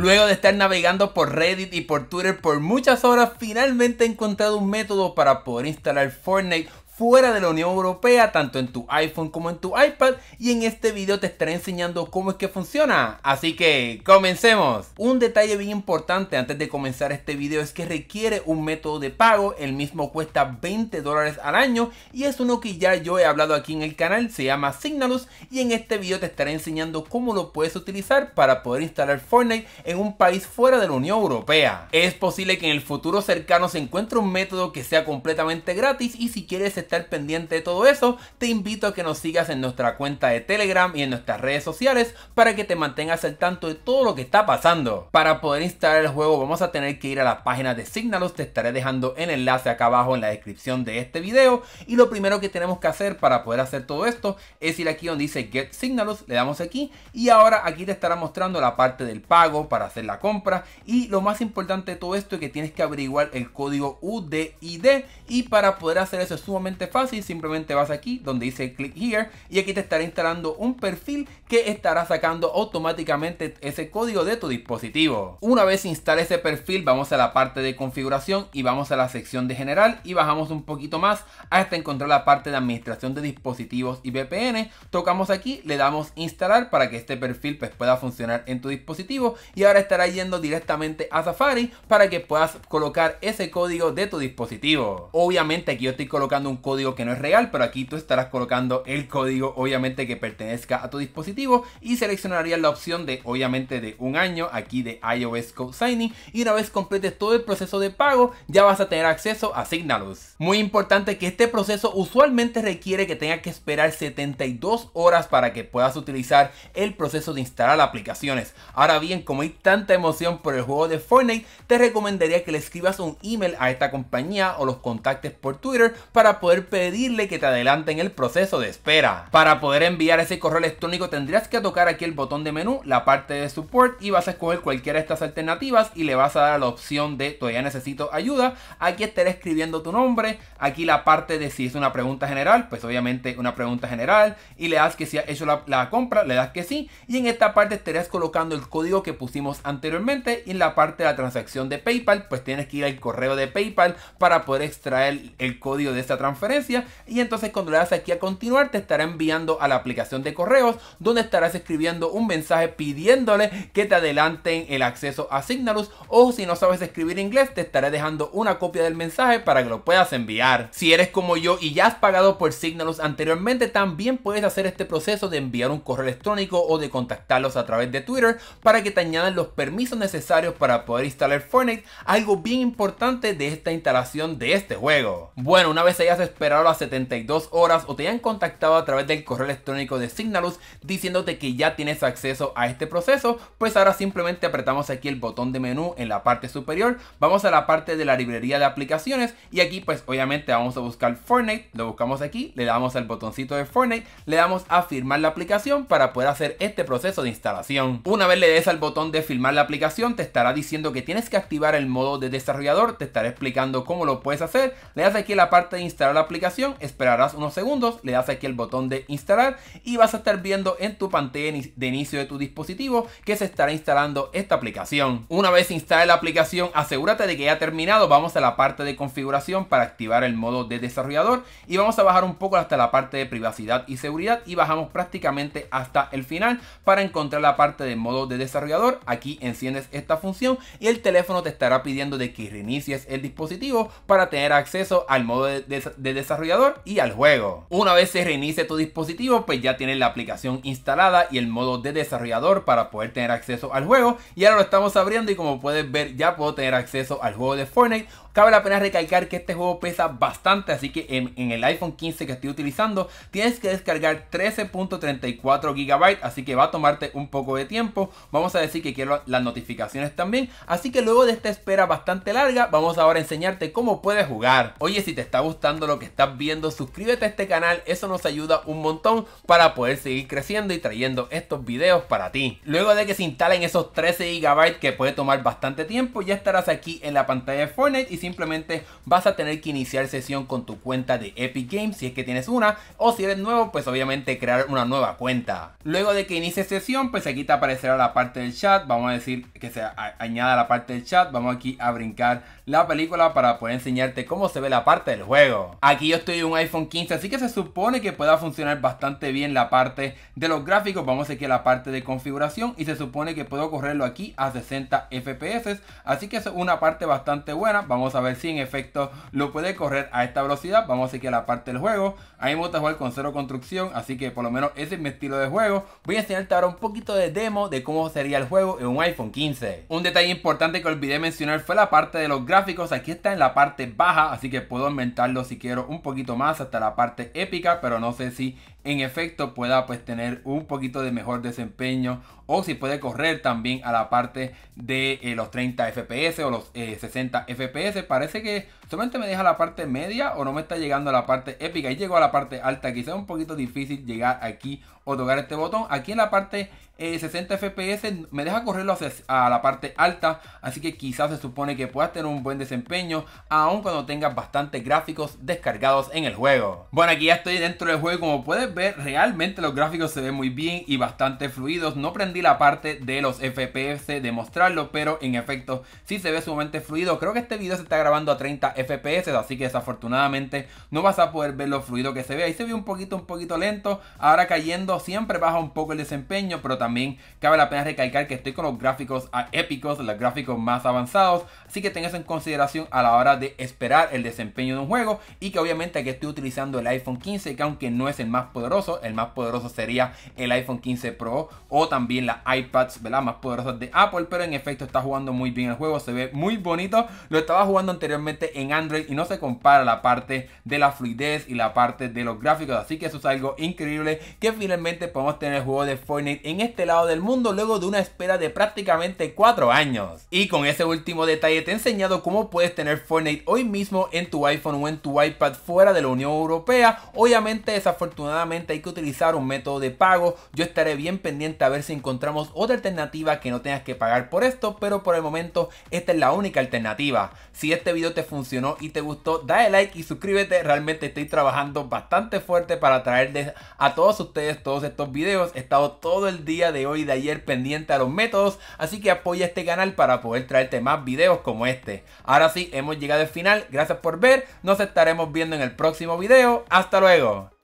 Luego de estar navegando por Reddit y por Twitter por muchas horas, finalmente he encontrado un método para poder instalar Fortnite fuera de la Unión Europea, tanto en tu iPhone como en tu iPad, y en este video te estaré enseñando cómo es que funciona. Así que, comencemos. Un detalle bien importante antes de comenzar este video es que requiere un método de pago, el mismo cuesta 20 dólares al año, y es uno que ya yo he hablado aquí en el canal, se llama Signalus, y en este video te estaré enseñando cómo lo puedes utilizar para poder instalar Fortnite en un país fuera de la Unión Europea. Es posible que en el futuro cercano se encuentre un método que sea completamente gratis, y si quieres estar pendiente de todo eso, te invito a que nos sigas en nuestra cuenta de Telegram y en nuestras redes sociales para que te mantengas al tanto de todo lo que está pasando. Para poder instalar el juego vamos a tener que ir a la página de Signalos, te estaré dejando el enlace acá abajo en la descripción de este video y lo primero que tenemos que hacer para poder hacer todo esto es ir aquí donde dice Get Signalos, le damos aquí y ahora aquí te estará mostrando la parte del pago para hacer la compra y lo más importante de todo esto es que tienes que averiguar el código UDID y para poder hacer eso es sumamente fácil, simplemente vas aquí donde dice click here y aquí te estará instalando un perfil que estará sacando automáticamente ese código de tu dispositivo. Una vez instale ese perfil vamos a la parte de configuración y vamos a la sección de general y bajamos un poquito más hasta encontrar la parte de administración de dispositivos y VPN. Tocamos aquí, le damos instalar para que este perfil pues, pueda funcionar en tu dispositivo y ahora estará yendo directamente a Safari para que puedas colocar ese código de tu dispositivo. Obviamente aquí yo estoy colocando un código que no es real, pero aquí tú estarás colocando el código obviamente que pertenezca a tu dispositivo y seleccionarías la opción de obviamente de un año aquí de iOS Code Signing y una vez completes todo el proceso de pago ya vas a tener acceso a Signalus. Muy importante que este proceso usualmente requiere que tengas que esperar 72 horas para que puedas utilizar el proceso de instalar aplicaciones. Ahora bien, como hay tanta emoción por el juego de Fortnite, te recomendaría que le escribas un email a esta compañía o los contactes por Twitter para poder pedirle que te adelante en el proceso de espera. Para poder enviar ese correo electrónico tendrías que tocar aquí el botón de menú, la parte de support y vas a escoger cualquiera de estas alternativas y le vas a dar la opción de todavía necesito ayuda. Aquí estaré escribiendo tu nombre, aquí la parte de si es una pregunta general, pues obviamente una pregunta general y le das que si ha hecho la, compra, le das que sí y en esta parte estarás colocando el código que pusimos anteriormente y en la parte de la transacción de PayPal, pues tienes que ir al correo de PayPal para poder extraer el código de esta transacción y entonces cuando le das aquí a continuar te estará enviando a la aplicación de correos donde estarás escribiendo un mensaje pidiéndole que te adelanten el acceso a Signalus o si no sabes escribir inglés te estaré dejando una copia del mensaje para que lo puedas enviar. Si eres como yo y ya has pagado por Signalus anteriormente también puedes hacer este proceso de enviar un correo electrónico o de contactarlos a través de Twitter para que te añadan los permisos necesarios para poder instalar Fortnite, algo bien importante de esta instalación de este juego. Bueno, una vez hayas esperado las 72 horas o te hayan contactado a través del correo electrónico de Signalus diciéndote que ya tienes acceso a este proceso, pues ahora simplemente apretamos aquí el botón de menú en la parte superior, vamos a la parte de la librería de aplicaciones y aquí pues obviamente vamos a buscar Fortnite, lo buscamos aquí, le damos al botoncito de Fortnite, le damos a firmar la aplicación para poder hacer este proceso de instalación. Una vez le des al botón de firmar la aplicación te estará diciendo que tienes que activar el modo de desarrollador, te estará explicando cómo lo puedes hacer, le das aquí la parte de instalar aplicación, esperarás unos segundos, le das aquí el botón de instalar y vas a estar viendo en tu pantalla de inicio de tu dispositivo que se estará instalando esta aplicación. Una vez instalada la aplicación, asegúrate de que ya ha terminado, vamos a la parte de configuración para activar el modo de desarrollador y vamos a bajar un poco hasta la parte de privacidad y seguridad y bajamos prácticamente hasta el final para encontrar la parte de modo de desarrollador. Aquí enciendes esta función y el teléfono te estará pidiendo de que reinicies el dispositivo para tener acceso al modo de desarrollador y al juego. Una vez se reinicie tu dispositivo, pues ya tienes la aplicación instalada y el modo de desarrollador para poder tener acceso al juego. Y ahora lo estamos abriendo y como puedes ver ya puedo tener acceso al juego de Fortnite. Cabe la pena recalcar que este juego pesa bastante, así que en, el iPhone 15 que estoy utilizando tienes que descargar 13.34 GB, así que va a tomarte un poco de tiempo. Vamos a decir que quiero las notificaciones también, así que luego de esta espera bastante larga, vamos ahora a enseñarte cómo puedes jugar. Oye, si te está gustando lo que estás viendo, suscríbete a este canal, eso nos ayuda un montón para poder seguir creciendo y trayendo estos videos para ti. Luego de que se instalen esos 13 GB que puede tomar bastante tiempo, ya estarás aquí en la pantalla de Fortnite y simplemente vas a tener que iniciar sesión con tu cuenta de Epic Games si es que tienes una o si eres nuevo pues obviamente crear una nueva cuenta. Luego de que inicie sesión pues aquí te aparecerá la parte del chat, vamos a decir que se añada la parte del chat, vamos aquí a brincar la película para poder enseñarte cómo se ve la parte del juego. Aquí yo estoy en un iPhone 15, así que se supone que pueda funcionar bastante bien la parte de los gráficos. Vamos a a la parte de configuración y se supone que puedo correrlo aquí a 60 FPS. Así que es una parte bastante buena. Vamos a ver si en efecto lo puede correr a esta velocidad. Vamos a a la parte del juego. A mí me gusta jugar con cero construcción, así que por lo menos ese es mi estilo de juego. Voy a enseñarte ahora un poquito de demo de cómo sería el juego en un iPhone 15. Un detalle importante que olvidé mencionar fue la parte de los gráficos. Aquí está en la parte baja, así que puedo aumentarlo si quiero quiero un poquito más hasta la parte épica, pero no sé si en efecto pueda pues tener un poquito de mejor desempeño o si puede correr también a la parte de eh, los 30 fps o los 60 eh, fps parece que solamente me deja la parte media o no me está llegando a la parte épica y llegó a la parte alta quizá es un poquito difícil llegar aquí o tocar este botón aquí en la parte 60 eh, fps me deja correrlo a la parte alta así que quizás se supone que pueda tener un buen desempeño aun cuando tenga bastantes gráficos descargados en el juego bueno aquí ya estoy dentro del juego como puedes ver, realmente los gráficos se ven muy bien y bastante fluidos. No prendí la parte de los FPS de mostrarlo, pero en efecto si se ve sumamente fluido. Creo que este video se está grabando a 30 FPS, así que desafortunadamente no vas a poder ver lo fluido que se ve. Ahí se ve un poquito, un poquito lento. Ahora cayendo siempre baja un poco el desempeño, pero también cabe la pena recalcar que estoy con los gráficos ah, épicos, los gráficos más avanzados. Así que ten eso en consideración a la hora de esperar el desempeño de un juego y que obviamente aquí estoy utilizando el iPhone 15, que aunque no es el más el más poderoso sería el iPhone 15 Pro o también las iPads ¿verdad? más poderosas de Apple. Pero en efecto está jugando muy bien el juego, se ve muy bonito. Lo estaba jugando anteriormente en Android y no se compara la parte de la fluidez y la parte de los gráficos. Así que eso es algo increíble que finalmente podemos tener el juego de Fortnite en este lado del mundo luego de una espera de prácticamente 4 años. Y con ese último detalle te he enseñado cómo puedes tener Fortnite hoy mismo en tu iPhone o en tu iPad fuera de la Unión Europea. Obviamente desafortunadamente hay que utilizar un método de pago. Yo estaré bien pendiente a ver si encontramos otra alternativa que no tengas que pagar por esto, pero por el momento esta es la única alternativa. Si este vídeo te funcionó y te gustó, dale like y suscríbete. Realmente estoy trabajando bastante fuerte para traerles a todos ustedes todos estos videos. He estado todo el día de hoy y de ayer pendiente a los métodos, así que apoya este canal para poder traerte más videos como este. Ahora sí, hemos llegado al final. Gracias por ver. Nos estaremos viendo en el próximo video. Hasta luego.